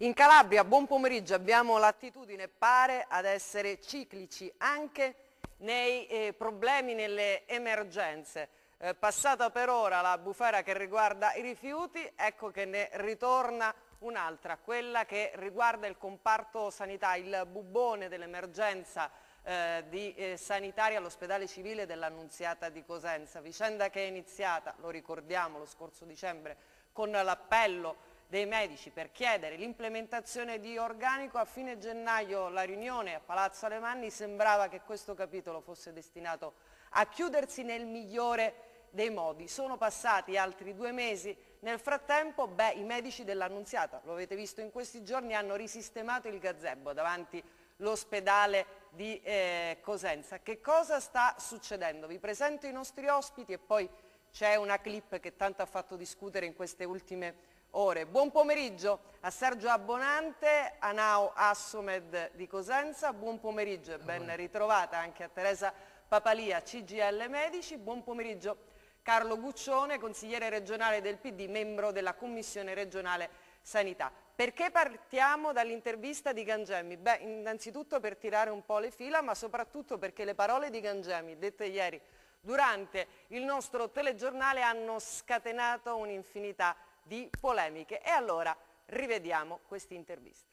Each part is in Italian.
In Calabria, buon pomeriggio, abbiamo l'attitudine pare ad essere ciclici anche nei eh, problemi, nelle emergenze. Eh, passata per ora la bufera che riguarda i rifiuti, ecco che ne ritorna un'altra, quella che riguarda il comparto sanità, il bubone dell'emergenza eh, di eh, sanitari all'ospedale civile dell'Annunziata di Cosenza, vicenda che è iniziata, lo ricordiamo, lo scorso dicembre con l'appello dei medici per chiedere l'implementazione di organico. A fine gennaio la riunione a Palazzo Alemanni sembrava che questo capitolo fosse destinato a chiudersi nel migliore dei modi. Sono passati altri due mesi, nel frattempo beh, i medici dell'Annunziata, lo avete visto in questi giorni, hanno risistemato il gazebo davanti l'ospedale di eh, Cosenza. Che cosa sta succedendo? Vi presento i nostri ospiti e poi c'è una clip che tanto ha fatto discutere in queste ultime ore. Buon pomeriggio a Sergio Abbonante, a Assomed di Cosenza, buon pomeriggio e ben ritrovata anche a Teresa Papalia, CGL Medici, buon pomeriggio Carlo Guccione, consigliere regionale del PD, membro della Commissione regionale Sanità. Perché partiamo dall'intervista di Gangemi? Beh, innanzitutto per tirare un po' le fila, ma soprattutto perché le parole di Gangemi, dette ieri durante il nostro telegiornale, hanno scatenato un'infinità di di polemiche. E allora rivediamo questa intervista.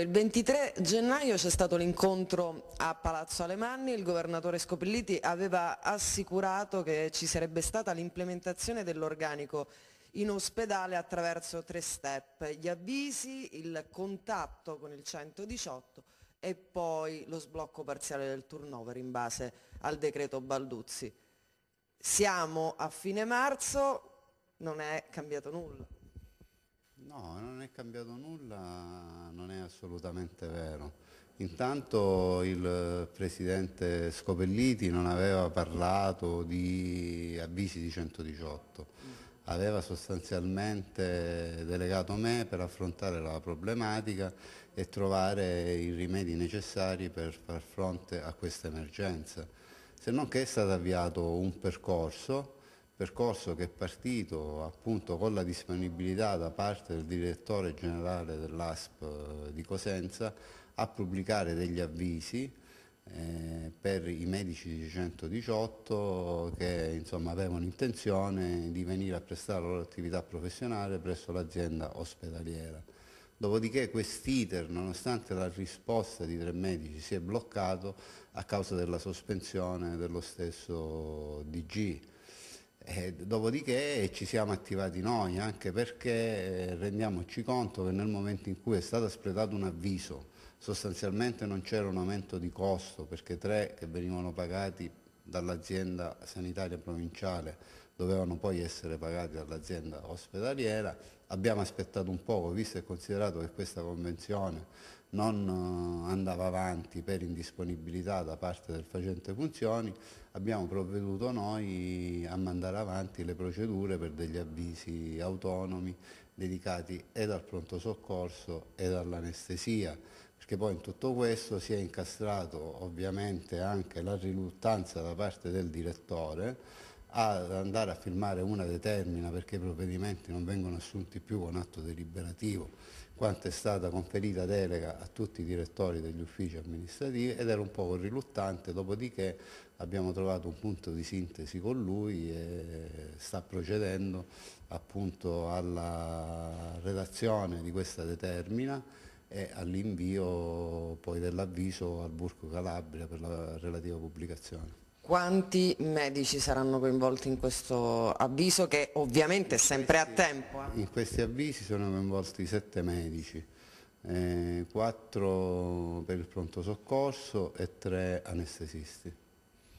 Il 23 gennaio c'è stato l'incontro a Palazzo Alemanni, il governatore Scopelliti aveva assicurato che ci sarebbe stata l'implementazione dell'organico in ospedale attraverso tre step, gli avvisi, il contatto con il 118 e poi lo sblocco parziale del turnover in base al decreto Balduzzi. Siamo a fine marzo, non è cambiato nulla. No, non è cambiato nulla, non è assolutamente vero. Intanto il presidente Scopelliti non aveva parlato di avvisi di 118, mm. aveva sostanzialmente delegato me per affrontare la problematica e trovare i rimedi necessari per far fronte a questa emergenza. Se non che è stato avviato un percorso percorso che è partito appunto con la disponibilità da parte del direttore generale dell'ASP eh, di Cosenza a pubblicare degli avvisi eh, per i medici di 118 che insomma, avevano intenzione di venire a prestare la loro attività professionale presso l'azienda ospedaliera. Dopodiché quest'iter, nonostante la risposta di tre medici, si è bloccato a causa della sospensione dello stesso DG. E eh, dopodiché ci siamo attivati noi, anche perché eh, rendiamoci conto che nel momento in cui è stato espletato un avviso, sostanzialmente non c'era un aumento di costo, perché tre che venivano pagati dall'azienda sanitaria provinciale dovevano poi essere pagati dall'azienda ospedaliera. Abbiamo aspettato un poco, visto e considerato che questa convenzione non eh, andava avanti per indisponibilità da parte del facente funzioni, abbiamo provveduto noi a mandare avanti le procedure per degli avvisi autonomi dedicati ed al pronto soccorso ed all'anestesia, perché poi in tutto questo si è incastrato ovviamente anche la riluttanza da parte del direttore ad andare a firmare una determina perché i provvedimenti non vengono assunti più con atto deliberativo quanto è stata conferita delega a tutti i direttori degli uffici amministrativi ed era un po' riluttante, dopodiché abbiamo trovato un punto di sintesi con lui e sta procedendo appunto alla redazione di questa determina e all'invio poi dell'avviso al Burco Calabria per la relativa pubblicazione. Quanti medici saranno coinvolti in questo avviso che ovviamente è sempre a tempo? Eh? In questi avvisi sono coinvolti sette medici, eh, quattro per il pronto soccorso e tre anestesisti.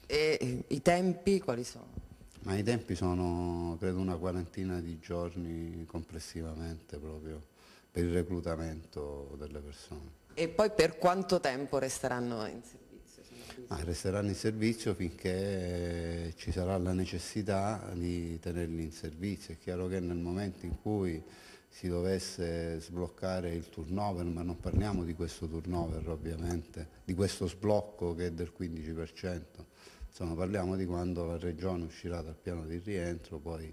E eh, i tempi quali sono? Ma i tempi sono credo una quarantina di giorni complessivamente proprio per il reclutamento delle persone. E poi per quanto tempo resteranno in Ah, resteranno in servizio finché eh, ci sarà la necessità di tenerli in servizio. È chiaro che nel momento in cui si dovesse sbloccare il turnover, ma non parliamo di questo turnover ovviamente, di questo sblocco che è del 15%, insomma parliamo di quando la Regione uscirà dal piano di rientro, poi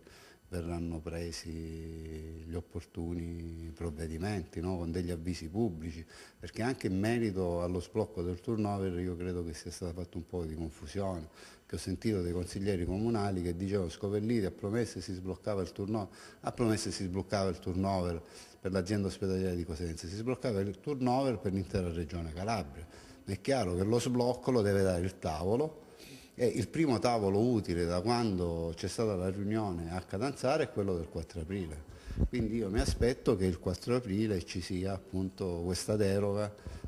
verranno presi gli opportuni provvedimenti no? con degli avvisi pubblici perché anche in merito allo sblocco del turnover io credo che sia stata fatta un po' di confusione che ho sentito dei consiglieri comunali che dicevano Scovelliti ha promesso si sbloccava il turnover ha promesso si sbloccava il turnover per l'azienda ospedaliera di Cosenza si sbloccava il turnover per l'intera regione Calabria è chiaro che lo sblocco lo deve dare il tavolo e il primo tavolo utile da quando c'è stata la riunione a Cadanzara è quello del 4 aprile. Quindi io mi aspetto che il 4 aprile ci sia appunto questa deroga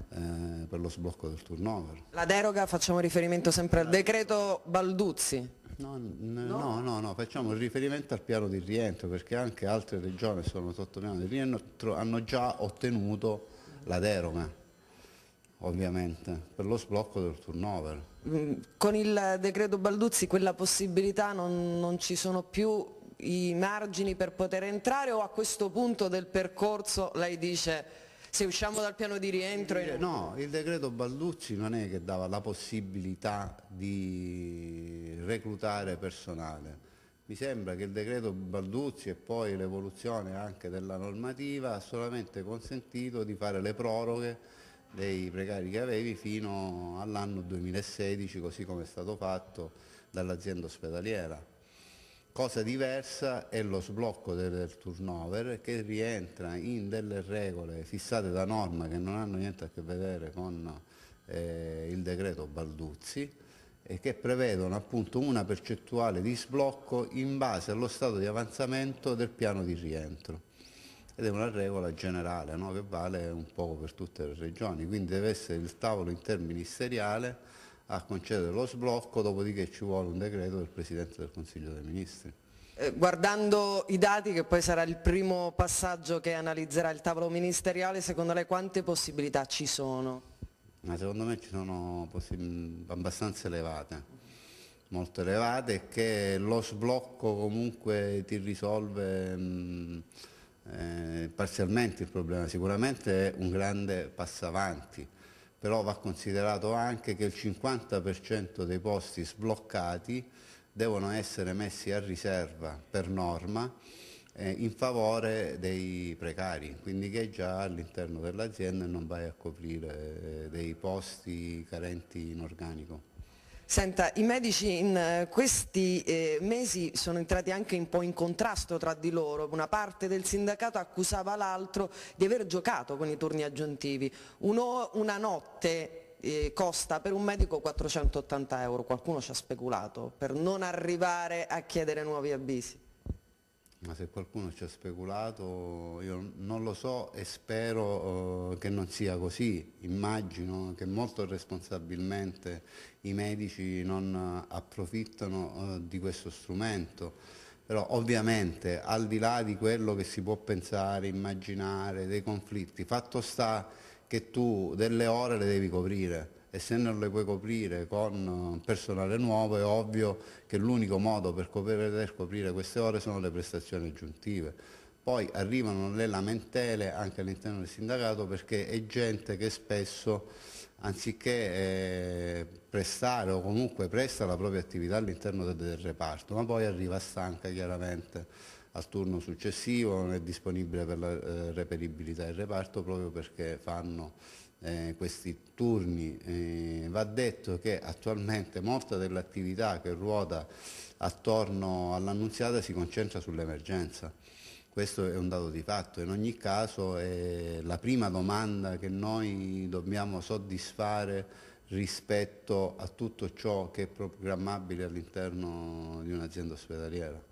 eh, per lo sblocco del turnover. La deroga facciamo riferimento sempre al decreto Balduzzi. No no? no, no, no, facciamo riferimento al piano di rientro perché anche altre regioni sono sotto piano di rientro, hanno già ottenuto la deroga ovviamente, per lo sblocco del turnover. Mm, con il decreto Balduzzi quella possibilità non, non ci sono più i margini per poter entrare o a questo punto del percorso lei dice se usciamo dal piano di rientro... In... Eh, no, il decreto Balduzzi non è che dava la possibilità di reclutare personale. Mi sembra che il decreto Balduzzi e poi l'evoluzione anche della normativa ha solamente consentito di fare le proroghe dei precari che avevi fino all'anno 2016, così come è stato fatto dall'azienda ospedaliera. Cosa diversa è lo sblocco del turnover che rientra in delle regole fissate da norma che non hanno niente a che vedere con eh, il decreto Balduzzi e che prevedono appunto una percentuale di sblocco in base allo stato di avanzamento del piano di rientro ed è una regola generale no? che vale un po' per tutte le regioni, quindi deve essere il tavolo interministeriale a concedere lo sblocco, dopodiché ci vuole un decreto del Presidente del Consiglio dei Ministri. Eh, guardando i dati, che poi sarà il primo passaggio che analizzerà il tavolo ministeriale, secondo lei quante possibilità ci sono? Ma secondo me ci sono abbastanza elevate, molto elevate, che lo sblocco comunque ti risolve... Mh, eh, parzialmente il problema, sicuramente è un grande passo avanti, però va considerato anche che il 50% dei posti sbloccati devono essere messi a riserva per norma eh, in favore dei precari, quindi che già all'interno dell'azienda non vai a coprire eh, dei posti carenti in organico. Senta, i medici in eh, questi eh, mesi sono entrati anche un po' in contrasto tra di loro, una parte del sindacato accusava l'altro di aver giocato con i turni aggiuntivi, Uno, una notte eh, costa per un medico 480 euro, qualcuno ci ha speculato per non arrivare a chiedere nuovi avvisi. Ma se qualcuno ci ha speculato, io non lo so e spero eh, che non sia così. Immagino che molto responsabilmente i medici non eh, approfittano eh, di questo strumento però ovviamente al di là di quello che si può pensare, immaginare, dei conflitti, fatto sta che tu delle ore le devi coprire e se non le puoi coprire con eh, personale nuovo è ovvio che l'unico modo per coprire queste ore sono le prestazioni aggiuntive. Poi arrivano le lamentele anche all'interno del sindacato perché è gente che spesso anziché eh, prestare o comunque presta la propria attività all'interno del, del reparto, ma poi arriva stanca chiaramente al turno successivo, non è disponibile per la eh, reperibilità del reparto proprio perché fanno eh, questi turni. Eh, va detto che attualmente molta dell'attività che ruota attorno all'annunziata si concentra sull'emergenza. Questo è un dato di fatto. In ogni caso è la prima domanda che noi dobbiamo soddisfare rispetto a tutto ciò che è programmabile all'interno di un'azienda ospedaliera.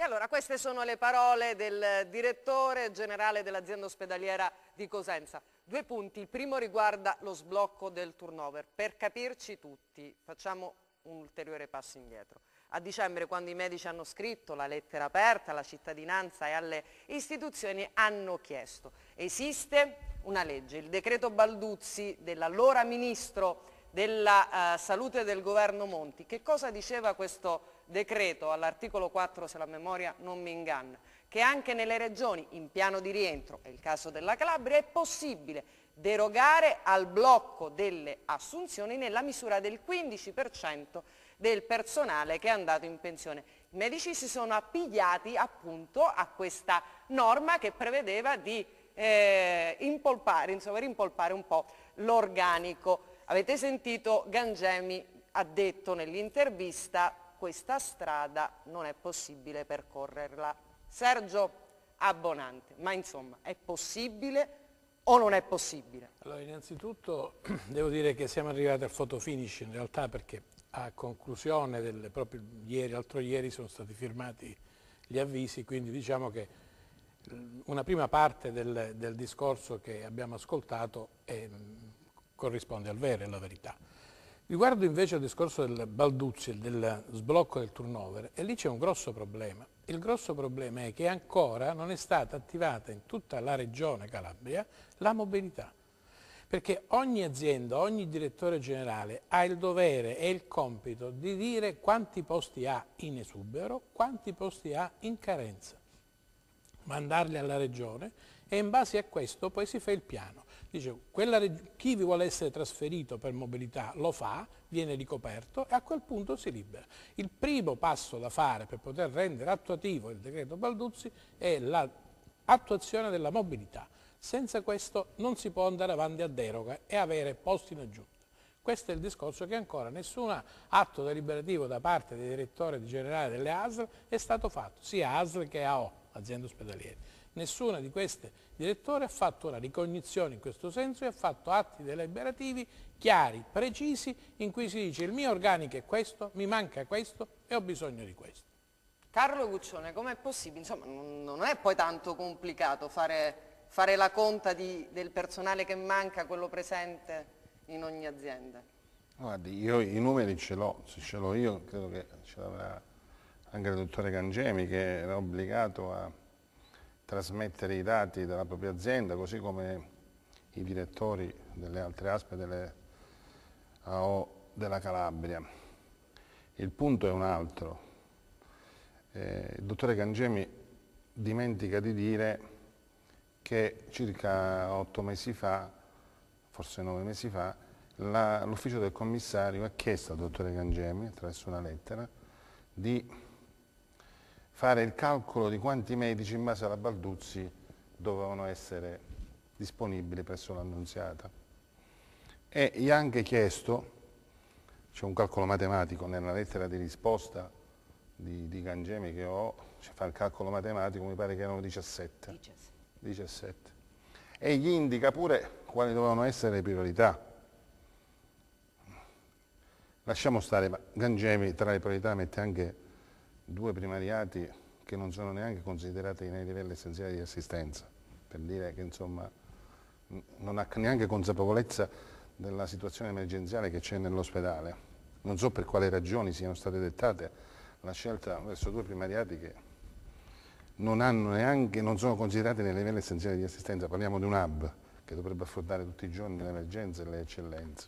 E allora queste sono le parole del direttore generale dell'azienda ospedaliera di Cosenza. Due punti, il primo riguarda lo sblocco del turnover. Per capirci tutti facciamo un ulteriore passo indietro. A dicembre quando i medici hanno scritto la lettera aperta alla cittadinanza e alle istituzioni hanno chiesto esiste una legge, il decreto Balduzzi dell'allora ministro della eh, salute del governo Monti. Che cosa diceva questo decreto all'articolo 4, se la memoria non mi inganna? Che anche nelle regioni in piano di rientro, è il caso della Calabria, è possibile derogare al blocco delle assunzioni nella misura del 15% del personale che è andato in pensione. I medici si sono appigliati appunto a questa norma che prevedeva di eh, impolpare, insomma, rimpolpare un po' l'organico Avete sentito Gangemi ha detto nell'intervista questa strada non è possibile percorrerla. Sergio Abbonante, ma insomma è possibile o non è possibile? Allora innanzitutto devo dire che siamo arrivati al photo finish in realtà perché a conclusione del proprio ieri, altro ieri sono stati firmati gli avvisi, quindi diciamo che mm, una prima parte del, del discorso che abbiamo ascoltato è, mm, corrisponde al vero e alla verità. Riguardo invece al discorso del Balduzzi, del sblocco del turnover, e lì c'è un grosso problema. Il grosso problema è che ancora non è stata attivata in tutta la regione Calabria la mobilità. Perché ogni azienda, ogni direttore generale ha il dovere e il compito di dire quanti posti ha in esubero, quanti posti ha in carenza, mandarli alla regione e in base a questo poi si fa il piano. Dice, reg- chi vi vuole essere trasferito per mobilità lo fa, viene ricoperto e a quel punto si libera. Il primo passo da fare per poter rendere attuativo il decreto Balduzzi è l'attuazione della mobilità. Senza questo non si può andare avanti a deroga e avere posti in aggiunta. Questo è il discorso che ancora nessun atto deliberativo da parte dei direttori generali delle ASL è stato fatto, sia ASL che AO, aziende ospedaliere. Nessuna di queste direttore ha fatto una ricognizione in questo senso e ha fatto atti deliberativi chiari, precisi, in cui si dice il mio organico è questo, mi manca questo e ho bisogno di questo. Carlo Guccione, com'è possibile? Insomma, non è poi tanto complicato fare, fare la conta di, del personale che manca, quello presente in ogni azienda. Guardi, io i numeri ce l'ho, se ce l'ho io credo che ce l'avrà anche il dottore Cangemi che era obbligato a trasmettere i dati della propria azienda, così come i direttori delle altre ASPE delle AO della Calabria. Il punto è un altro. Eh, il dottore Cangemi dimentica di dire che circa otto mesi fa, forse nove mesi fa, l'ufficio del commissario ha chiesto al dottore Cangemi, attraverso una lettera, di fare il calcolo di quanti medici in base alla Balduzzi dovevano essere disponibili presso l'annunziata. E gli ha anche chiesto, c'è un calcolo matematico nella lettera di risposta di, di Gangemi che ho, cioè fa il calcolo matematico, mi pare che erano 17. 17. 17. E gli indica pure quali dovevano essere le priorità. Lasciamo stare, ma Gangemi tra le priorità mette anche due primariati che non sono neanche considerati nei livelli essenziali di assistenza, per dire che insomma non ha neanche consapevolezza della situazione emergenziale che c'è nell'ospedale. Non so per quali ragioni siano state dettate la scelta verso due primariati che non, neanche, non sono considerati nei livelli essenziali di assistenza, parliamo di un hub che dovrebbe affrontare tutti i giorni le emergenze e le eccellenze.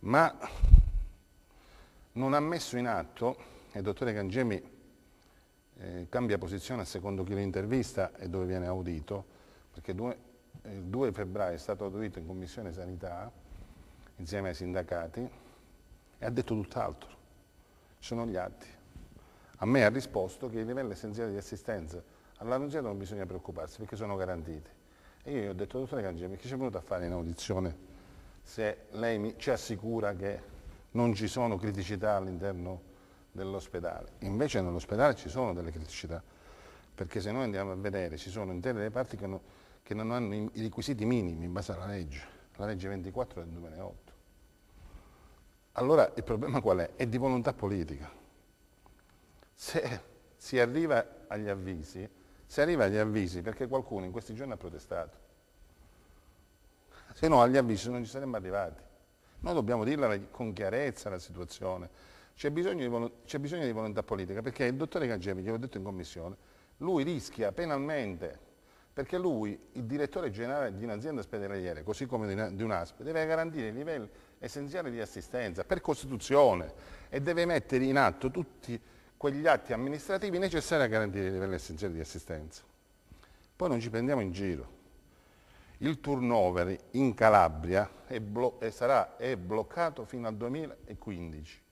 Ma non ha messo in atto il dottore Gangemi eh, cambia posizione a secondo chi lo intervista e dove viene audito, perché due, eh, il 2 febbraio è stato audito in Commissione Sanità insieme ai sindacati e ha detto tutt'altro, ci sono gli atti. A me ha risposto che i livelli essenziali di assistenza all'annunziato non bisogna preoccuparsi perché sono garantiti. E io gli ho detto, dottore Gangemi, che ci è venuto a fare in audizione se lei mi, ci assicura che non ci sono criticità all'interno dell'ospedale. Invece nell'ospedale ci sono delle criticità, perché se noi andiamo a vedere ci sono intere reparti che, che non hanno i requisiti minimi in base alla legge, la legge 24 del 2008. Allora il problema qual è? È di volontà politica. Se si arriva agli avvisi, si arriva agli avvisi perché qualcuno in questi giorni ha protestato. Se no agli avvisi non ci saremmo arrivati. Noi dobbiamo dirla con chiarezza la situazione, c'è bisogno, bisogno, di volontà politica, perché il dottore Cangemi, glielo ho detto in commissione, lui rischia penalmente, perché lui, il direttore generale di un'azienda ospedaliera, così come di, una, di un'ASP, deve garantire i livelli essenziali di assistenza per Costituzione e deve mettere in atto tutti quegli atti amministrativi necessari a garantire i livelli essenziali di assistenza. Poi non ci prendiamo in giro. Il turnover in Calabria è, è, sarà, è bloccato fino al 2015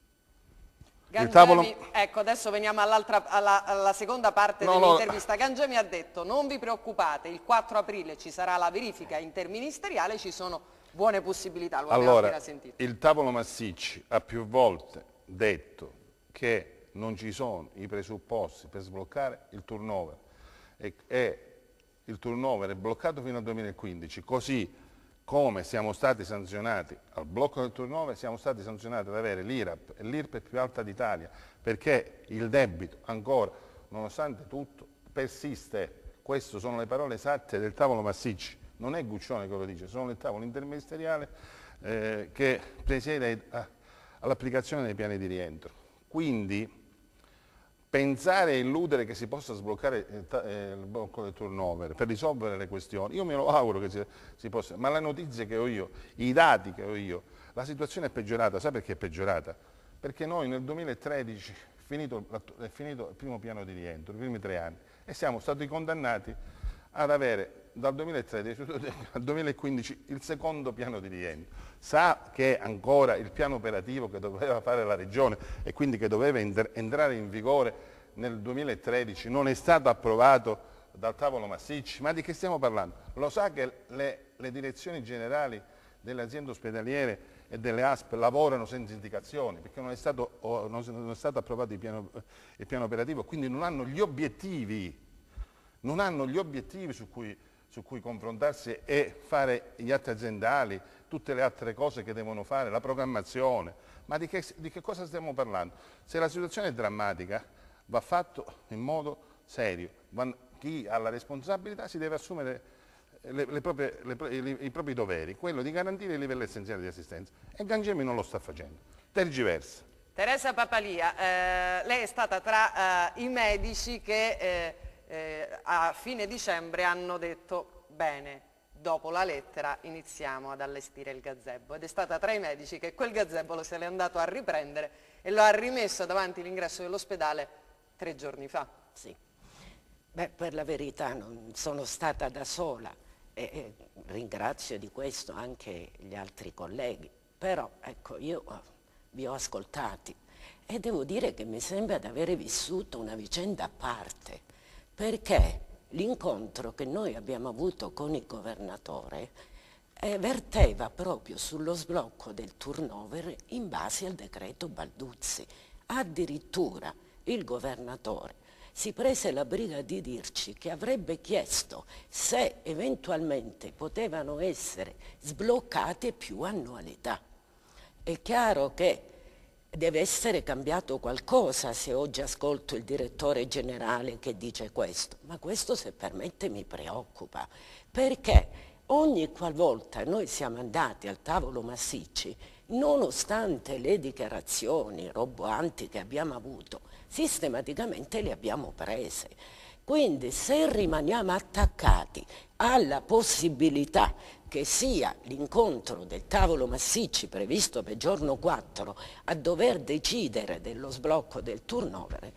Gangemi, tavolo... Ecco, adesso veniamo all alla, alla, seconda parte no, dell'intervista. No. Gangemi ha detto non vi preoccupate, il 4 aprile ci sarà la verifica interministeriale, ci sono buone possibilità, lo allora, Il tavolo Massicci ha più volte detto che non ci sono i presupposti per sbloccare il turnover e, e il turnover è bloccato fino al 2015, così come siamo stati sanzionati al blocco del turnover, siamo stati sanzionati ad avere l'IRAP, l'IRP più alta d'Italia, perché il debito ancora, nonostante tutto, persiste. Queste sono le parole esatte del tavolo Massicci, non è Guccione che lo dice, sono il tavolo interministeriale eh, che presiede eh, all'applicazione dei piani di rientro. Quindi pensare e illudere che si possa sbloccare eh, eh, il blocco del turnover per risolvere le questioni, io me lo auguro che si, si possa, ma la notizia che ho io, i dati che ho io, la situazione è peggiorata, sai perché è peggiorata? Perché noi nel 2013 finito, è finito il primo piano di rientro, i primi tre anni, e siamo stati condannati ad avere dal 2013 al 2015 il secondo piano di rientro. Sa che ancora il piano operativo che doveva fare la Regione e quindi che doveva entrare in vigore nel 2013 non è stato approvato dal tavolo Massicci, ma di che stiamo parlando? Lo sa che le, le direzioni generali delle aziende ospedaliere e delle ASP lavorano senza indicazioni perché non è stato, non è stato approvato il piano, il piano operativo, quindi non hanno gli obiettivi non hanno gli obiettivi su cui, su cui confrontarsi e fare gli atti aziendali, tutte le altre cose che devono fare, la programmazione. Ma di che, di che cosa stiamo parlando? Se la situazione è drammatica, va fatto in modo serio. chi ha la responsabilità si deve assumere le, le proprie, le, i propri doveri, quello di garantire il livello essenziale di assistenza. E Gangemi non lo sta facendo, tergiversa. Teresa Papalia, eh, lei è stata tra eh, i medici che eh, eh, a fine dicembre hanno detto bene, dopo la lettera iniziamo ad allestire il gazebo ed è stata tra i medici che quel gazebo lo se l'è andato a riprendere e lo ha rimesso davanti all'ingresso dell'ospedale tre giorni fa. Sì, Beh, per la verità non sono stata da sola e ringrazio di questo anche gli altri colleghi, però ecco io vi ho ascoltati e devo dire che mi sembra di avere vissuto una vicenda a parte perché l'incontro che noi abbiamo avuto con il governatore eh, verteva proprio sullo sblocco del turnover in base al decreto Balduzzi. Addirittura il governatore si prese la briga di dirci che avrebbe chiesto se eventualmente potevano essere sbloccate più annualità. È chiaro che deve essere cambiato qualcosa se oggi ascolto il direttore generale che dice questo, ma questo se permette mi preoccupa, perché ogni qualvolta noi siamo andati al tavolo Massicci, nonostante le dichiarazioni roboanti che abbiamo avuto, sistematicamente le abbiamo prese. Quindi se rimaniamo attaccati alla possibilità che sia l'incontro del tavolo massicci previsto per giorno 4 a dover decidere dello sblocco del turnover,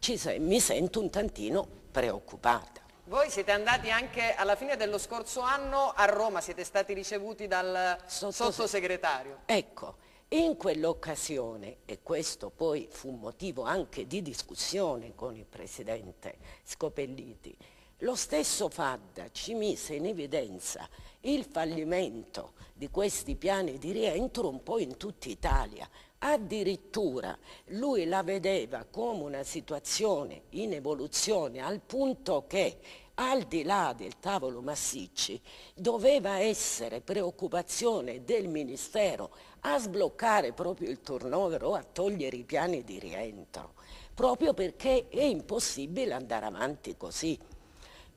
se mi sento un tantino preoccupata. Voi siete andati anche alla fine dello scorso anno a Roma, siete stati ricevuti dal Sottose sottosegretario. Ecco, in quell'occasione, e questo poi fu motivo anche di discussione con il Presidente Scopelliti, lo stesso Fadda ci mise in evidenza il fallimento di questi piani di rientro un po' in tutta Italia. Addirittura lui la vedeva come una situazione in evoluzione al punto che al di là del tavolo Massicci doveva essere preoccupazione del Ministero a sbloccare proprio il turnover o a togliere i piani di rientro, proprio perché è impossibile andare avanti così.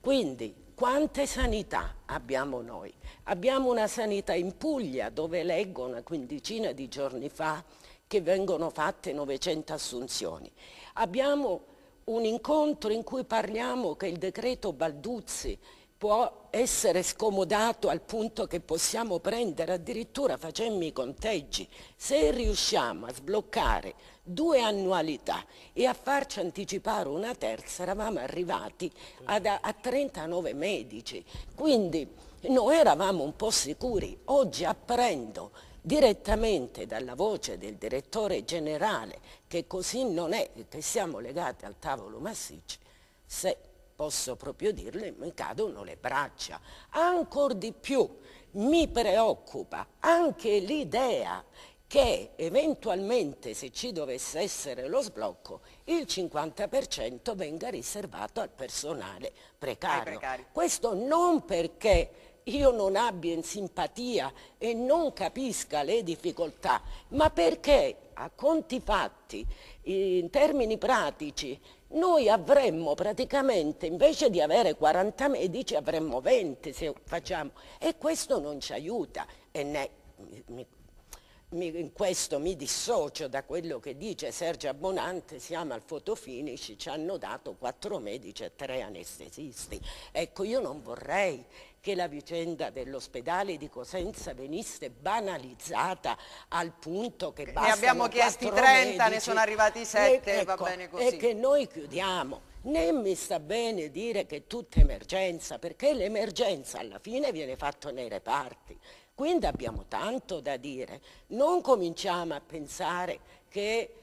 Quindi quante sanità abbiamo noi? Abbiamo una sanità in Puglia dove leggo una quindicina di giorni fa che vengono fatte 900 assunzioni. Abbiamo un incontro in cui parliamo che il decreto Balduzzi può essere scomodato al punto che possiamo prendere addirittura facemmi i conteggi. Se riusciamo a sbloccare due annualità e a farci anticipare una terza, eravamo arrivati ad, a 39 medici. Quindi noi eravamo un po' sicuri. Oggi apprendo direttamente dalla voce del direttore generale che così non è, che siamo legati al tavolo massiccio, se posso proprio dirle, mi cadono le braccia. Ancora di più mi preoccupa anche l'idea che eventualmente se ci dovesse essere lo sblocco il 50% venga riservato al personale precario. Questo non perché io non abbia in simpatia e non capisca le difficoltà, ma perché a conti fatti in termini pratici, noi avremmo praticamente, invece di avere 40 medici, avremmo 20 se facciamo. E questo non ci aiuta. E ne, mi, mi, in questo mi dissocio da quello che dice Sergio Abbonante, siamo al fotofinici ci hanno dato 4 medici e 3 anestesisti. Ecco, io non vorrei che la vicenda dell'ospedale di Cosenza venisse banalizzata al punto che basta. Ne abbiamo chiesti 30, medici, ne sono arrivati 7, e, ecco, va bene così. E che noi chiudiamo. Né mi sta bene dire che è tutta emergenza, perché l'emergenza alla fine viene fatta nei reparti. Quindi abbiamo tanto da dire. Non cominciamo a pensare che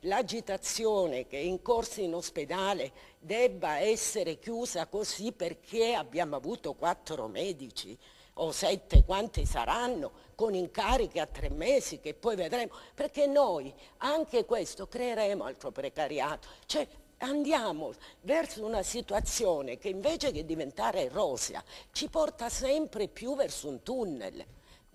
l'agitazione che è in corso in ospedale debba essere chiusa così perché abbiamo avuto quattro medici o sette quanti saranno con incarichi a tre mesi che poi vedremo perché noi anche questo creeremo altro precariato cioè andiamo verso una situazione che invece che diventare rosea ci porta sempre più verso un tunnel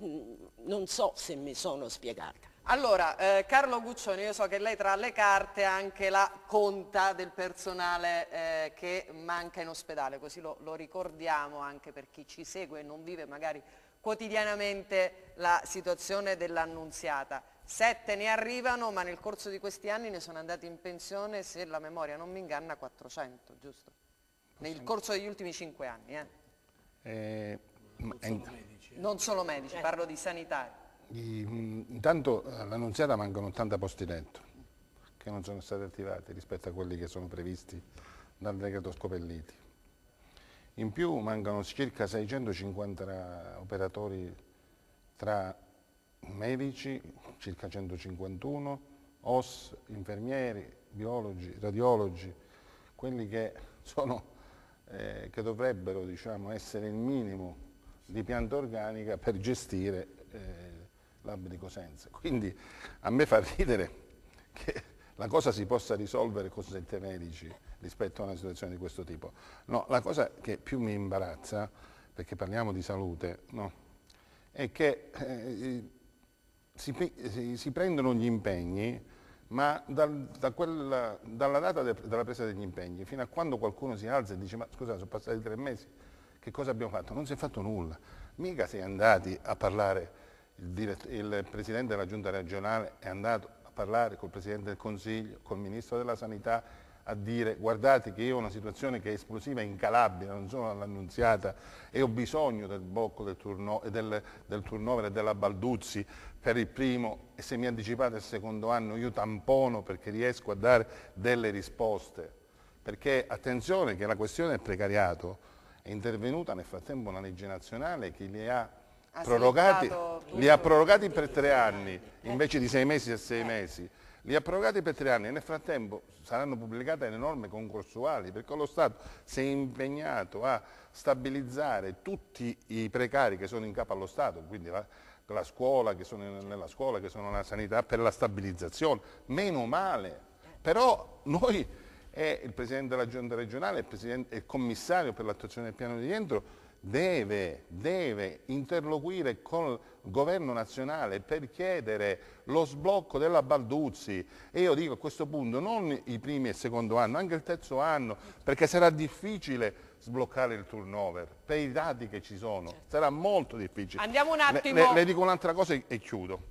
mm, non so se mi sono spiegata allora, eh, Carlo Guccioni, io so che lei tra le carte ha anche la conta del personale eh, che manca in ospedale, così lo, lo ricordiamo anche per chi ci segue e non vive magari quotidianamente la situazione dell'annunziata. Sette ne arrivano, ma nel corso di questi anni ne sono andati in pensione, se la memoria non mi inganna, 400, giusto? Nel corso degli ultimi cinque anni. Eh? Eh, non, solo medici, eh. non solo medici, parlo di sanitari intanto all'Annunziata eh, mancano 80 posti letto che non sono stati attivati rispetto a quelli che sono previsti dal decreto Scopelliti. In più mancano circa 650 operatori tra medici, circa 151, OS, infermieri, biologi, radiologi, quelli che, sono, eh, che dovrebbero diciamo, essere il minimo di pianta organica per gestire eh, di Cosenza. Quindi a me fa ridere che la cosa si possa risolvere con sette medici rispetto a una situazione di questo tipo. No, la cosa che più mi imbarazza, perché parliamo di salute, no, è che eh, si, si, prendono gli impegni, ma dal, da quella, dalla data de, della presa degli impegni fino a quando qualcuno si alza e dice ma scusa, sono passati tre mesi, che cosa abbiamo fatto? Non si è fatto nulla. Mica si è andati a parlare il, il Presidente della Giunta regionale è andato a parlare col Presidente del Consiglio, col Ministro della Sanità, a dire guardate che io ho una situazione che è esplosiva in Calabria, non sono all'annunziata e ho bisogno del bocco del, turno, del, del turnover e della Balduzzi per il primo e se mi anticipate il secondo anno io tampono perché riesco a dare delle risposte. Perché attenzione che la questione del precariato è intervenuta nel frattempo una legge nazionale che li ha prorogati, li ha prorogati per tre anni, invece di sei mesi a sei eh. mesi. Li ha prorogati per tre anni e nel frattempo saranno pubblicate le norme concorsuali perché lo Stato si è impegnato a stabilizzare tutti i precari che sono in capo allo Stato, quindi la, la scuola, che sono nella scuola, che sono nella sanità, per la stabilizzazione. Meno male, però noi, eh, il Presidente della Giunta regionale, il, il Commissario per l'attuazione del piano di rientro, deve, deve interloquire con il governo nazionale per chiedere lo sblocco della Balduzzi e io dico a questo punto non i primi e il secondo anno, anche il terzo anno, perché sarà difficile sbloccare il turnover per i dati che ci sono, certo. sarà molto difficile. Andiamo un attimo. Le, le, le dico un'altra cosa e, e chiudo.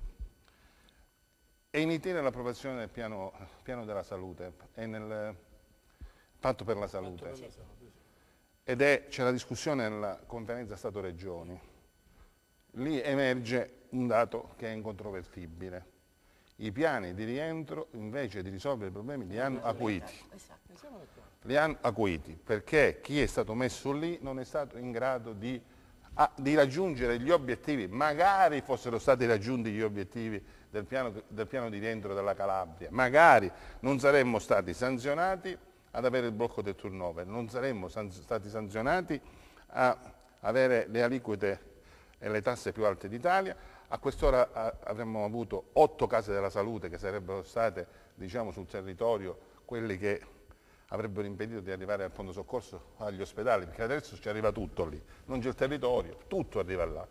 È in itinere l'approvazione del piano, piano, della salute, è nel patto per la salute ed è, c'è la discussione nella conferenza Stato-Regioni, lì emerge un dato che è incontrovertibile. I piani di rientro invece di risolvere i problemi li hanno acuiti. Li hanno acuiti perché chi è stato messo lì non è stato in grado di, a, di raggiungere gli obiettivi, magari fossero stati raggiunti gli obiettivi del piano, del piano di rientro della Calabria, magari non saremmo stati sanzionati ad avere il blocco del turnover, non saremmo stati sanzionati a avere le aliquote e le tasse più alte d'Italia, a quest'ora avremmo avuto otto case della salute che sarebbero state diciamo, sul territorio quelle che avrebbero impedito di arrivare al fondo soccorso agli ospedali, perché adesso ci arriva tutto lì, non c'è il territorio, tutto arriva là.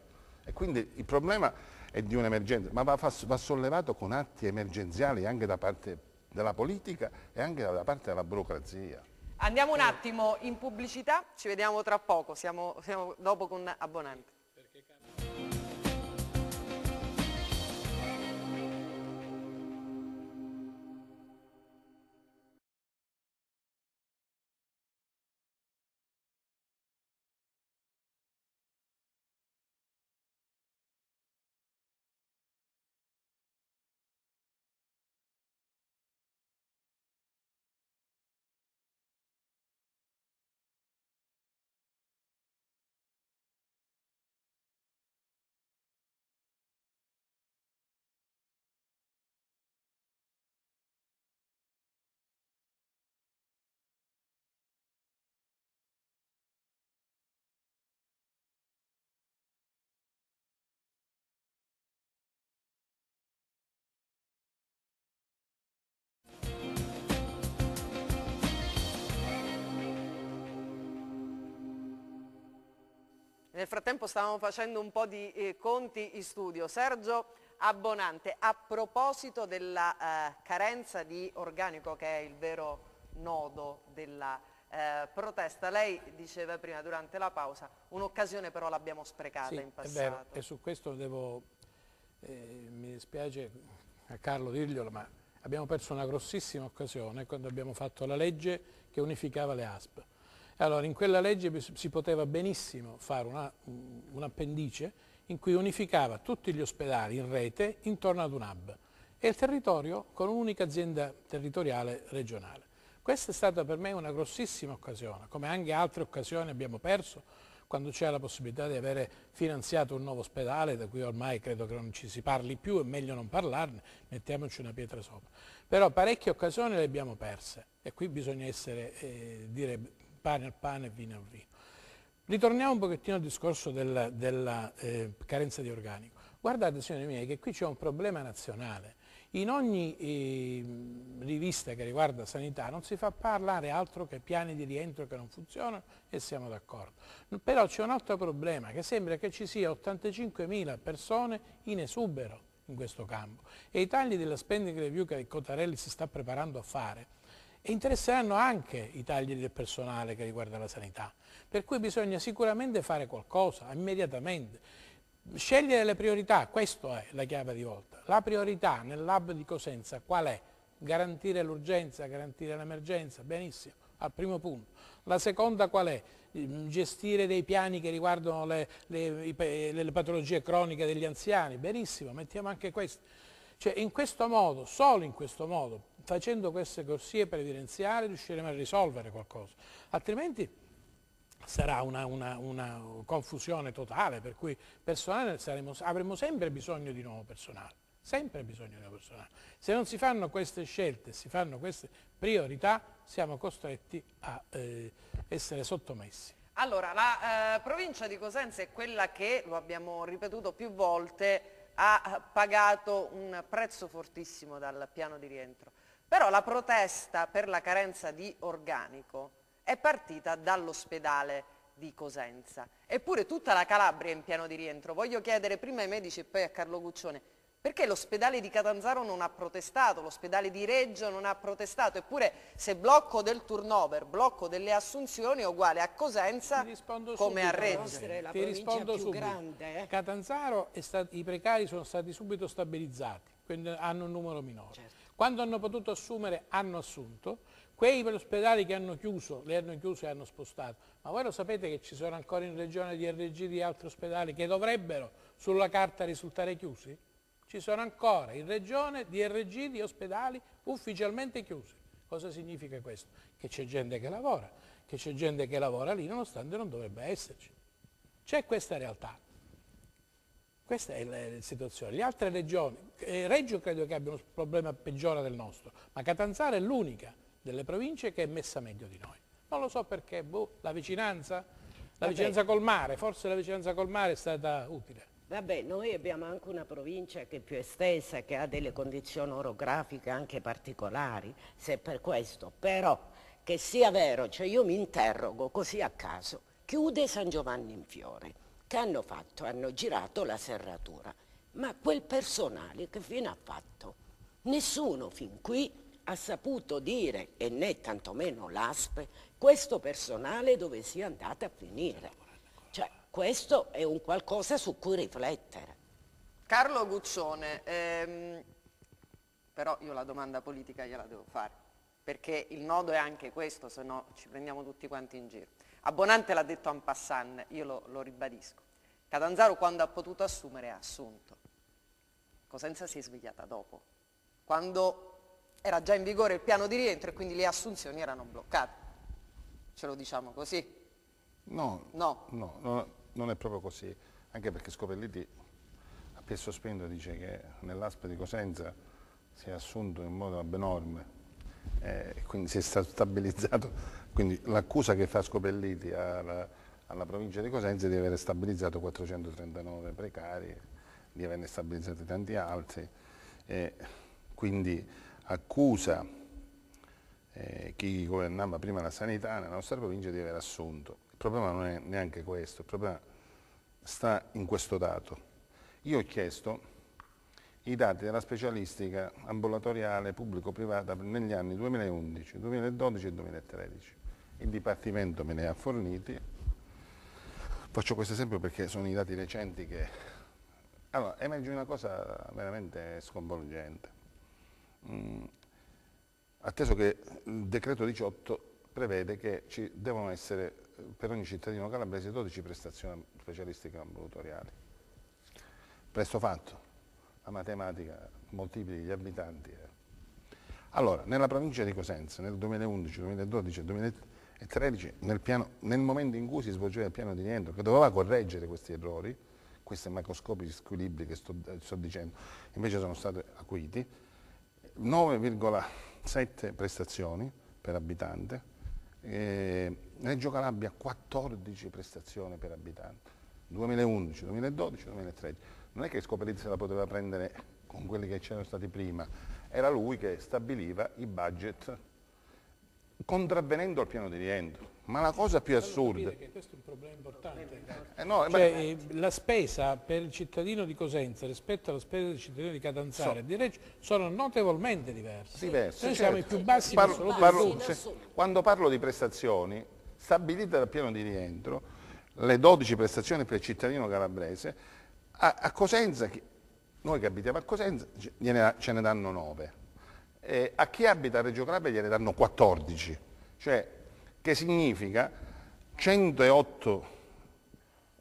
E quindi il problema è di un'emergenza, ma va, va sollevato con atti emergenziali anche da parte della politica e anche da parte della burocrazia. Andiamo un attimo in pubblicità, ci vediamo tra poco, siamo, siamo dopo con Abbonante. Nel frattempo stavamo facendo un po' di eh, conti in studio. Sergio Abbonante, a proposito della eh, carenza di organico che è il vero nodo della eh, protesta, lei diceva prima durante la pausa, un'occasione però l'abbiamo sprecata sì, in passato. È vero, e su questo devo, eh, mi dispiace a Carlo dirglielo, ma abbiamo perso una grossissima occasione quando abbiamo fatto la legge che unificava le ASP allora, in quella legge si poteva benissimo fare una, un appendice in cui unificava tutti gli ospedali in rete intorno ad un hub e il territorio con un'unica azienda territoriale regionale. Questa è stata per me una grossissima occasione, come anche altre occasioni abbiamo perso quando c'è la possibilità di avere finanziato un nuovo ospedale, da cui ormai credo che non ci si parli più, è meglio non parlarne, mettiamoci una pietra sopra. Però parecchie occasioni le abbiamo perse e qui bisogna essere, eh, dire, pane al pane e vino al vino. Ritorniamo un pochettino al discorso della, della eh, carenza di organico. Guardate, signori miei, che qui c'è un problema nazionale. In ogni eh, rivista che riguarda sanità non si fa parlare altro che piani di rientro che non funzionano e siamo d'accordo. Però c'è un altro problema, che sembra che ci sia 85.000 persone in esubero in questo campo e i tagli della spending review che Cotarelli si sta preparando a fare e interesseranno anche i tagli del personale che riguarda la sanità. Per cui bisogna sicuramente fare qualcosa immediatamente. Scegliere le priorità, questa è la chiave di volta. La priorità nel lab di Cosenza qual è? Garantire l'urgenza, garantire l'emergenza, benissimo, al primo punto. La seconda qual è? Mm, gestire dei piani che riguardano le, le, le patologie croniche degli anziani, benissimo, mettiamo anche questo. Cioè in questo modo, solo in questo modo, facendo queste corsie previdenziali riusciremo a risolvere qualcosa, altrimenti sarà una, una, una confusione totale, per cui personale saremo, avremo sempre bisogno di nuovo personale, sempre bisogno di nuovo personale. Se non si fanno queste scelte, si fanno queste priorità, siamo costretti a eh, essere sottomessi. Allora, la eh, provincia di Cosenza è quella che, lo abbiamo ripetuto più volte, ha pagato un prezzo fortissimo dal piano di rientro. Però la protesta per la carenza di organico è partita dall'ospedale di Cosenza. Eppure tutta la Calabria è in piano di rientro. Voglio chiedere prima ai medici e poi a Carlo Guccione, perché l'ospedale di Catanzaro non ha protestato, l'ospedale di Reggio non ha protestato, eppure se blocco del turnover, blocco delle assunzioni è uguale a Cosenza come subito, a Reggio. La Ti rispondo subito. Grande, eh? Catanzaro, i precari sono stati subito stabilizzati, quindi hanno un numero minore. Certo. Quando hanno potuto assumere, hanno assunto. Quei ospedali che hanno chiuso, le hanno chiuse e hanno spostato. Ma voi lo sapete che ci sono ancora in regione di RG di altri ospedali che dovrebbero sulla carta risultare chiusi? Ci sono ancora in regione di RG di ospedali ufficialmente chiusi. Cosa significa questo? Che c'è gente che lavora, che c'è gente che lavora lì nonostante non dovrebbe esserci. C'è questa realtà. Questa è la, la situazione. Le altre regioni, eh, Reggio credo che abbia un problema peggiore del nostro, ma Catanzaro è l'unica delle province che è messa meglio di noi. Non lo so perché, boh, la vicinanza, la vicinanza col mare, forse la vicinanza col mare è stata utile. Vabbè, noi abbiamo anche una provincia che è più estesa, che ha delle condizioni orografiche anche particolari, se è per questo, però che sia vero, cioè io mi interrogo così a caso, chiude San Giovanni in Fiore. Che hanno fatto? Hanno girato la serratura. Ma quel personale che fine ha fatto? Nessuno fin qui ha saputo dire, e né tantomeno l'ASPE, questo personale dove sia andato a finire. Cioè, questo è un qualcosa su cui riflettere. Carlo Guccione, ehm, però io la domanda politica gliela devo fare, perché il nodo è anche questo, se no ci prendiamo tutti quanti in giro. Abbonante l'ha detto en passant, io lo, lo ribadisco. Catanzaro quando ha potuto assumere ha assunto. Cosenza si è svegliata dopo, quando era già in vigore il piano di rientro e quindi le assunzioni erano bloccate. Ce lo diciamo così? No, no. no, no non è proprio così, anche perché Scopelliti a piè sospinto dice che nell'ASP di Cosenza si è assunto in modo abnorme eh, e quindi si è stato stabilizzato quindi l'accusa che fa Scopelliti alla, alla, provincia di Cosenza è di aver stabilizzato 439 precari, di averne stabilizzati tanti altri, eh, quindi accusa eh, chi governava prima la sanità nella nostra provincia di aver assunto. Il problema non è neanche questo, il problema sta in questo dato. Io ho chiesto i dati della specialistica ambulatoriale pubblico-privata negli anni 2011, 2012 e 2013 il Dipartimento me ne ha forniti. Faccio questo esempio perché sono i dati recenti che... Allora, emerge una cosa veramente sconvolgente. Mm. Atteso che il decreto 18 prevede che ci devono essere per ogni cittadino calabrese 12 prestazioni specialistiche ambulatoriali. Presto fatto, la matematica moltiplica gli abitanti. Eh. Allora, nella provincia di Cosenza nel 2011, 2012 e 2013 e 13 nel, piano, nel, momento in cui si svolgeva il piano di rientro, che doveva correggere questi errori, questi macroscopici squilibri che sto, sto dicendo, invece sono stati acuiti, 9,7 prestazioni per abitante, eh, Reggio Calabria 14 prestazioni per abitante, 2011, 2012, 2013. Non è che Scoperizzi la poteva prendere con quelli che c'erano stati prima, era lui che stabiliva i budget contravvenendo al piano di rientro. Ma la cosa più assurda... questo è un problema importante. Eh no, eh, cioè, ma... Eh, la spesa per il cittadino di Cosenza rispetto alla spesa del cittadino di Catanzaro so. sono notevolmente diverse. diverse Noi certo. siamo i più bassi parlo, parlo, cioè, Quando parlo di prestazioni, stabilite dal piano di rientro, le 12 prestazioni per il cittadino calabrese, a, a Cosenza, noi che abitiamo a Cosenza, ce ne danno 9 eh, a chi abita a Reggio Calabria gliene danno 14, cioè che significa 108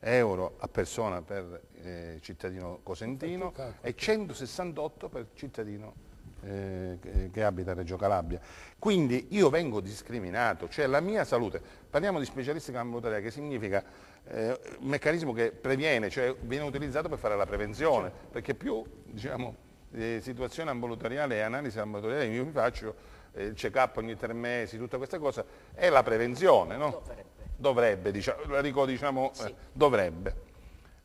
euro a persona per eh, cittadino cosentino ecco, e 168 per cittadino eh, che abita a Reggio Calabria. Quindi io vengo discriminato, cioè la mia salute, parliamo di specialistica ambulatoria che significa eh, un meccanismo che previene, cioè viene utilizzato per fare la prevenzione, certo. perché più diciamo, eh, situazione ambulatoriale e analisi ambulatoriale io mi faccio eh, il check up ogni tre mesi, tutta questa cosa, è la prevenzione, no? Dovrebbe. Dovrebbe, diciamo, dico, diciamo eh, sì. eh, dovrebbe.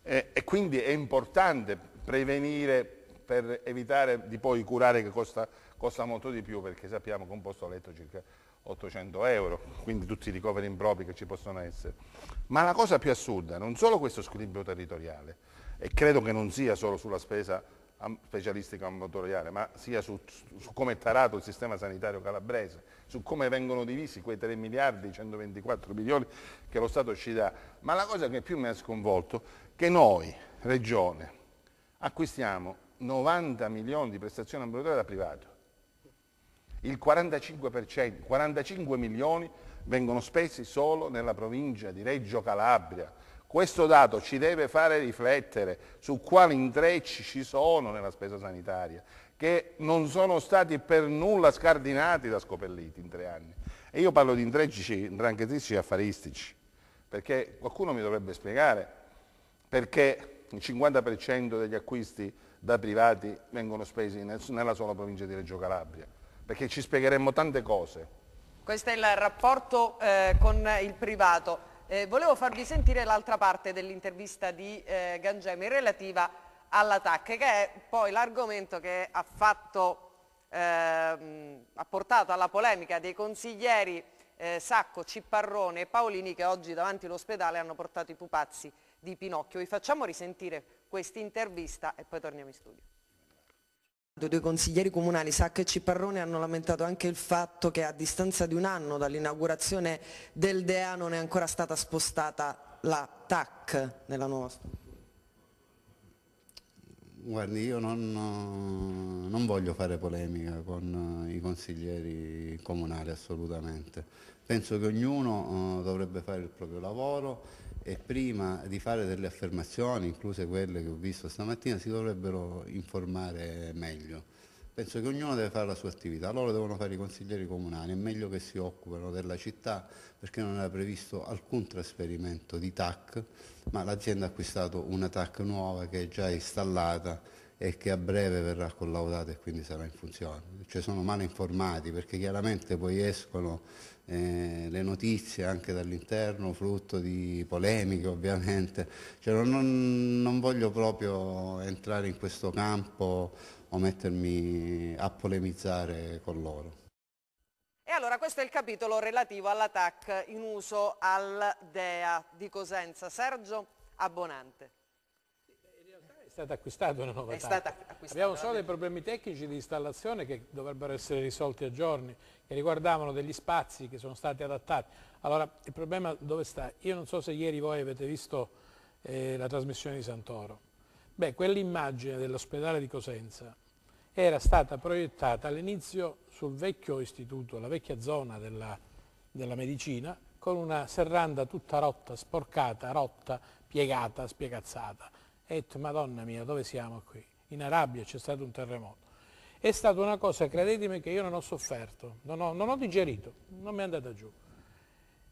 e quindi è importante prevenire per evitare di poi curare che costa, costa molto di più perché sappiamo che un posto a letto circa 800 euro, quindi tutti i ricoveri impropri che ci possono essere. Ma la cosa più assurda, non solo questo squilibrio territoriale, e credo che non sia solo sulla spesa specialistica ambulatoriale, ma sia su, su come è tarato il sistema sanitario calabrese, su come vengono divisi quei 3 miliardi, 124 milioni che lo Stato ci dà. Ma la cosa che più mi ha sconvolto è che noi, Regione, acquistiamo 90 milioni di prestazioni ambulatoriali da privato. Il 45%, 45 milioni vengono spesi solo nella provincia di Reggio Calabria, questo dato ci deve fare riflettere su quali intrecci ci sono nella spesa sanitaria, che non sono stati per nulla scardinati da Scopelliti in tre anni. E io parlo di intrecci intranchetistici e affaristici, perché qualcuno mi dovrebbe spiegare perché il 50% degli acquisti da privati vengono spesi nella sola provincia di Reggio Calabria, perché ci spiegheremmo tante cose. Questo è il rapporto eh, con il privato. Eh, volevo farvi sentire l'altra parte dell'intervista di eh, Gangemi relativa all'attacco, che è poi l'argomento che ha, fatto, eh, ha portato alla polemica dei consiglieri eh, Sacco, Cipparrone e Paolini che oggi davanti all'ospedale hanno portato i pupazzi di Pinocchio. Vi facciamo risentire questa intervista e poi torniamo in studio. Due consiglieri comunali, Sacca e Ciparrone, hanno lamentato anche il fatto che a distanza di un anno dall'inaugurazione del DEA non è ancora stata spostata la TAC nella nuova struttura. Guardi, io non, non, voglio fare polemica con i consiglieri comunali assolutamente. Penso che ognuno eh, dovrebbe fare il proprio lavoro e prima di fare delle affermazioni, incluse quelle che ho visto stamattina, si dovrebbero informare meglio. Penso che ognuno deve fare la sua attività, loro devono fare i consiglieri comunali, è meglio che si occupano della città perché non era previsto alcun trasferimento di TAC, ma l'azienda ha acquistato una TAC nuova che è già installata e che a breve verrà collaudato e quindi sarà in funzione. Cioè sono male informati perché chiaramente poi escono eh, le notizie anche dall'interno, frutto di polemiche ovviamente. Cioè non, non voglio proprio entrare in questo campo o mettermi a polemizzare con loro. E allora questo è il capitolo relativo all'attacco in uso al DEA di Cosenza. Sergio Abbonante stata acquistata una nuova è stata Abbiamo solo dei problemi tecnici di installazione che dovrebbero essere risolti a giorni, che riguardavano degli spazi che sono stati adattati. Allora, il problema dove sta? Io non so se ieri voi avete visto eh, la trasmissione di Santoro. Beh, quell'immagine dell'ospedale di Cosenza era stata proiettata all'inizio sul vecchio istituto, la vecchia zona della, della medicina, con una serranda tutta rotta, sporcata, rotta, piegata, spiegazzata. E detto, madonna mia, dove siamo qui? In Arabia c'è stato un terremoto. È stata una cosa, credetemi, che io non ho sofferto, non ho, non ho digerito, non mi è andata giù.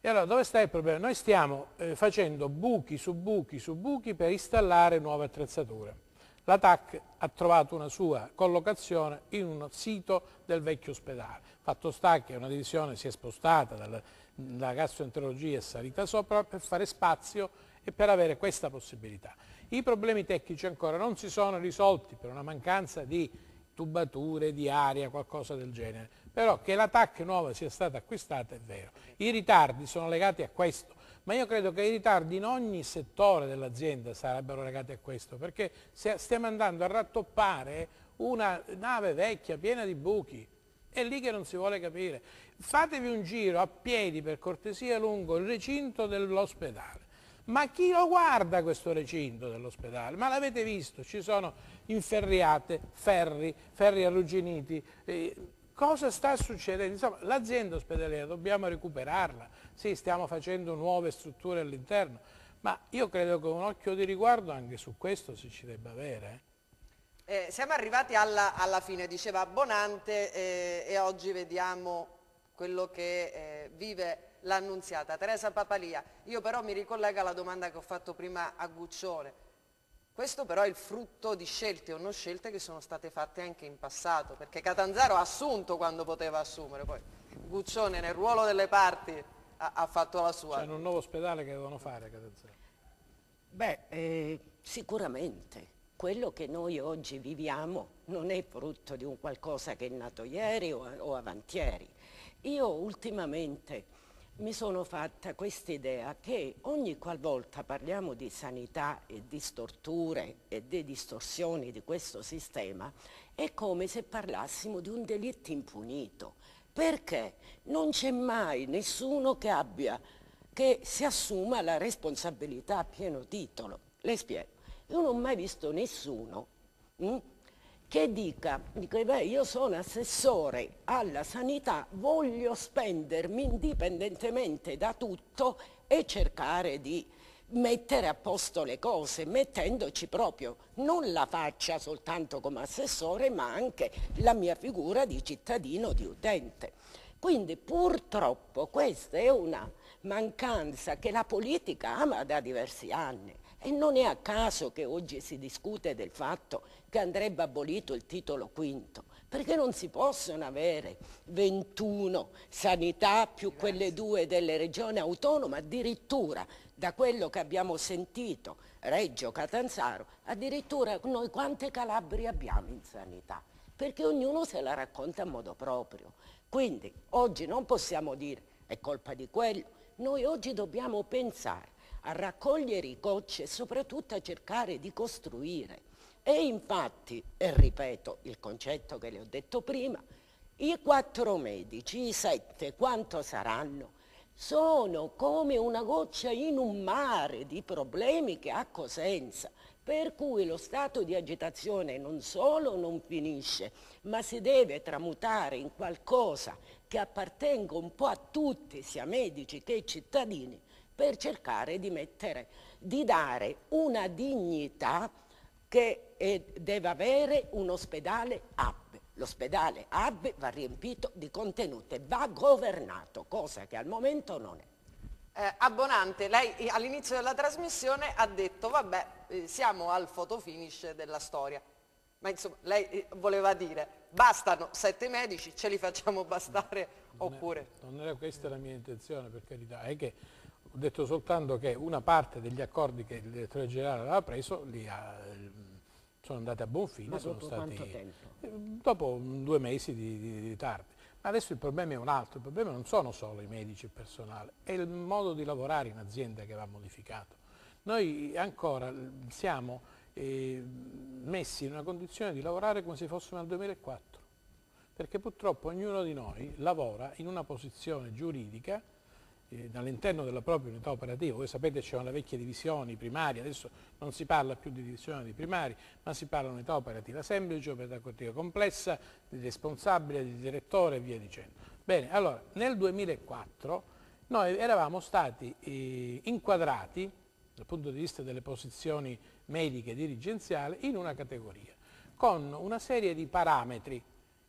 E allora dove sta il problema? Noi stiamo eh, facendo buchi su buchi su buchi per installare nuove attrezzature. La TAC ha trovato una sua collocazione in un sito del vecchio ospedale. Fatto sta che una divisione si è spostata dalla, dalla gastroenterologia e salita sopra per fare spazio e per avere questa possibilità. I problemi tecnici ancora non si sono risolti per una mancanza di tubature, di aria, qualcosa del genere. Però che la TAC nuova sia stata acquistata è vero. I ritardi sono legati a questo, ma io credo che i ritardi in ogni settore dell'azienda sarebbero legati a questo, perché stiamo andando a rattoppare una nave vecchia piena di buchi, è lì che non si vuole capire. Fatevi un giro a piedi per cortesia lungo il recinto dell'ospedale. Ma chi lo guarda questo recinto dell'ospedale? Ma l'avete visto, ci sono inferriate, ferri, ferri arrugginiti. Eh, cosa sta succedendo? Insomma, l'azienda ospedaliera dobbiamo recuperarla. Sì, stiamo facendo nuove strutture all'interno, ma io credo che un occhio di riguardo anche su questo si ci debba avere. Eh, eh siamo arrivati alla, alla, fine, diceva Bonante, eh, e oggi vediamo quello che eh, vive l'annunziata, Teresa Papalia. Io però mi ricollega alla domanda che ho fatto prima a Guccione. Questo però è il frutto di scelte o non scelte che sono state fatte anche in passato, perché Catanzaro ha assunto quando poteva assumere, poi Guccione nel ruolo delle parti ha, ha fatto la sua. C'è un nuovo ospedale che devono fare Catanzaro. Beh, eh, sicuramente. Quello che noi oggi viviamo non è frutto di un qualcosa che è nato ieri o, o avantieri. Io ultimamente mi sono fatta questa idea che ogni qualvolta parliamo di sanità e di storture e di distorsioni di questo sistema è come se parlassimo di un delitto impunito, perché non c'è mai nessuno che abbia, che si assuma la responsabilità a pieno titolo. Le spiego, io non ho mai visto nessuno mh, mm, che dica, dico, eh beh, io sono assessore alla sanità, voglio spendermi indipendentemente da tutto e cercare di mettere a posto le cose, mettendoci proprio non la faccia soltanto come assessore, ma anche la mia figura di cittadino, di utente. Quindi purtroppo questa è una mancanza che la politica ama da diversi anni. E non è a caso che oggi si discute del fatto che andrebbe abolito il titolo quinto, perché non si possono avere 21 sanità più quelle due delle regioni autonome, addirittura da quello che abbiamo sentito, Reggio Catanzaro, addirittura noi quante Calabri abbiamo in sanità, perché ognuno se la racconta a modo proprio. Quindi oggi non possiamo dire è colpa di quello, noi oggi dobbiamo pensare a raccogliere i gocci e soprattutto a cercare di costruire. E infatti, e ripeto il concetto che le ho detto prima, i quattro medici, i sette, quanto saranno? Sono come una goccia in un mare di problemi che ha cosenza, per cui lo stato di agitazione non solo non finisce, ma si deve tramutare in qualcosa che appartenga un po' a tutti, sia medici che cittadini, per cercare di, mettere, di dare una dignità che eh, deve avere un ospedale hub. L'ospedale hub va riempito di contenuti, va governato, cosa che al momento non è. Eh, abbonante, lei all'inizio della trasmissione ha detto vabbè eh, siamo al fotofinish della storia, ma insomma lei eh, voleva dire bastano sette medici, ce li facciamo bastare non oppure... È, non era questa la mia intenzione per carità, è che ho detto soltanto che una parte degli accordi che il direttore generale aveva preso ha, sono andati a buon fine. Ma sono stati, eh, Dopo due mesi di, di, di ritardo. Ma adesso il problema è un altro, il problema non sono solo i medici e il personale, è il modo di lavorare in azienda che va modificato. Noi ancora siamo eh, messi in una condizione di lavorare come se fossimo al 2004, perché purtroppo ognuno di noi lavora in una posizione giuridica eh, all'interno della propria unità operativa, voi sapete c'erano le vecchie divisioni primarie, adesso non si parla più di divisione di primari, ma si parla di unità operativa semplice, unità operativa complessa, di responsabile, di direttore e via dicendo. Bene, allora, nel 2004 noi eravamo stati eh, inquadrati, dal punto di vista delle posizioni mediche e dirigenziali, in una categoria, con una serie di parametri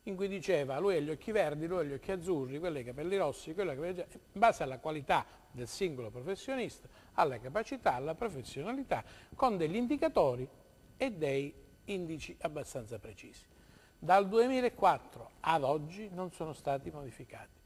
in cui diceva lui ha gli occhi verdi, lui ha gli occhi azzurri, quello ha i capelli rossi, quello ha i capelli gialli, in base alla qualità del singolo professionista, alla capacità, alla professionalità, con degli indicatori e dei indici abbastanza precisi. Dal 2004 ad oggi non sono stati modificati.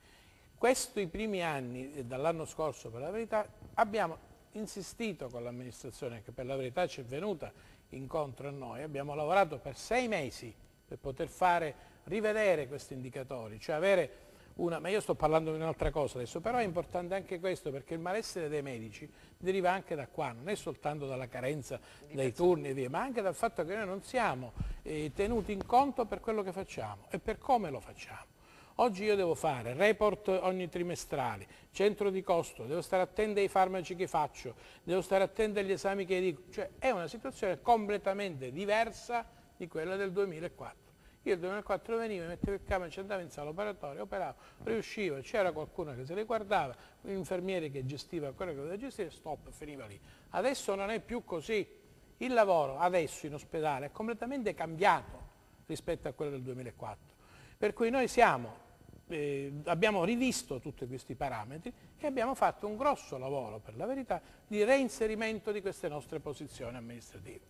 Questi primi anni, eh, dall'anno scorso per la verità, abbiamo insistito con l'amministrazione che per la verità ci è venuta incontro a noi, abbiamo lavorato per sei mesi per poter fare rivedere questi indicatori, cioè avere una, ma io sto parlando di un'altra cosa adesso, però è importante anche questo perché il malessere dei medici deriva anche da qua, non è soltanto dalla carenza dei turni e via, ma anche dal fatto che noi non siamo eh, tenuti in conto per quello che facciamo e per come lo facciamo. Oggi io devo fare report ogni trimestrale, centro di costo, devo stare attento ai farmaci che faccio, devo stare attento agli esami che dico, cioè è una situazione completamente diversa di quella del 2004. Io il 2004 venivo, mi mettevo il camion, ci andavo in sala operatoria, operavo, riuscivo, c'era qualcuno che se le guardava, un che gestiva quello che doveva gestire, stop, finiva lì. Adesso non è più così. Il lavoro adesso in ospedale è completamente cambiato rispetto a quello del 2004. Per cui noi siamo eh, abbiamo rivisto tutti questi parametri e abbiamo fatto un grosso lavoro, per la verità, di reinserimento di queste nostre posizioni amministrative.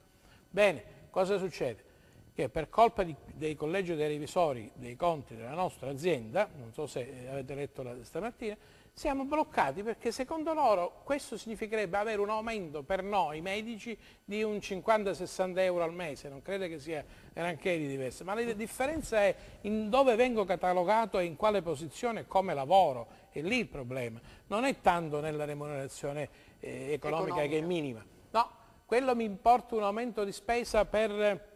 Bene, cosa succede? che per colpa di, dei collegi dei revisori dei conti della nostra azienda, non so se eh, avete letto la, stamattina, siamo bloccati perché secondo loro questo significherebbe avere un aumento per noi medici di un 50-60 euro al mese, non credo che sia granché di diverso, ma la differenza è in dove vengo catalogato e in quale posizione e come lavoro, è lì il problema, non è tanto nella remunerazione eh, economica, economica, che è minima, no, quello mi importa un aumento di spesa per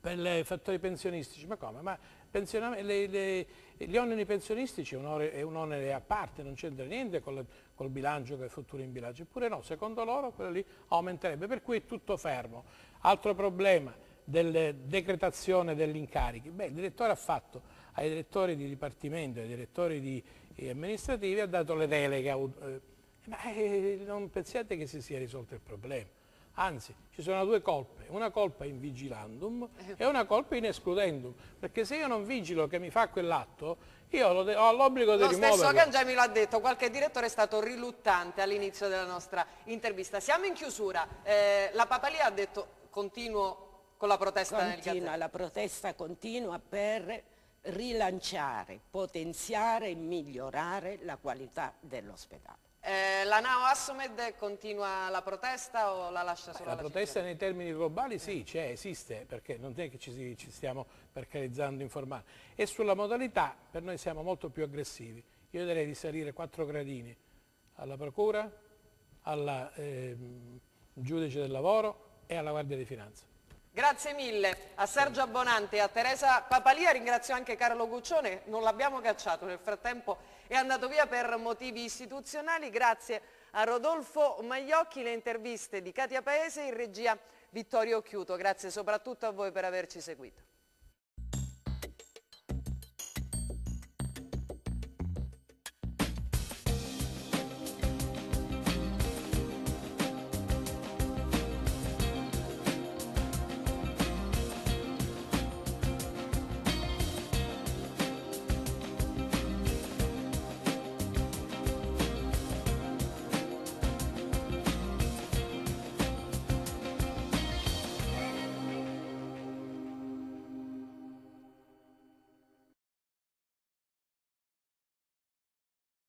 per i fattori pensionistici, ma come? Ma le, le, gli oneri pensionistici è un, onere, è un onere a parte, non c'entra niente col, col bilancio che è futuro in bilancio, eppure no, secondo loro quello lì aumenterebbe, per cui è tutto fermo. Altro problema, della decretazione degli incarichi. Beh, il direttore ha fatto ai direttori di dipartimento, ai direttori di, eh, amministrativi, ha dato le deleghe, eh, ma eh, non pensiate che si sia risolto il problema. Anzi, ci sono due colpe, una colpa in vigilandum eh. e una colpa in escludendum, perché se io non vigilo che mi fa quell'atto, io ho l'obbligo di lo rimuoverlo. Lo stesso Gangiami lo detto, qualche direttore è stato riluttante all'inizio della nostra intervista. Siamo in chiusura, eh, la Papalia ha detto continuo con la protesta continua, nel Gazzetta. La protesta continua per rilanciare, potenziare e migliorare la qualità dell'ospedale. Eh, la Nao Assomed continua la protesta o la lascia solo? La, la protesta cittadina? nei termini globali sì, eh. c'è, esiste, perché non è che ci, ci stiamo percalizzando informale. E sulla modalità per noi siamo molto più aggressivi. Io direi di salire quattro gradini alla Procura, al eh, Giudice del Lavoro e alla Guardia di Finanza. Grazie mille a Sergio Abbonante e a Teresa Papalia, ringrazio anche Carlo Guccione, non l'abbiamo cacciato nel frattempo è andato via per motivi istituzionali grazie a Rodolfo Magliocchi, le interviste di Katia Paese in regia Vittorio Chiuto. Grazie soprattutto a voi per averci seguito.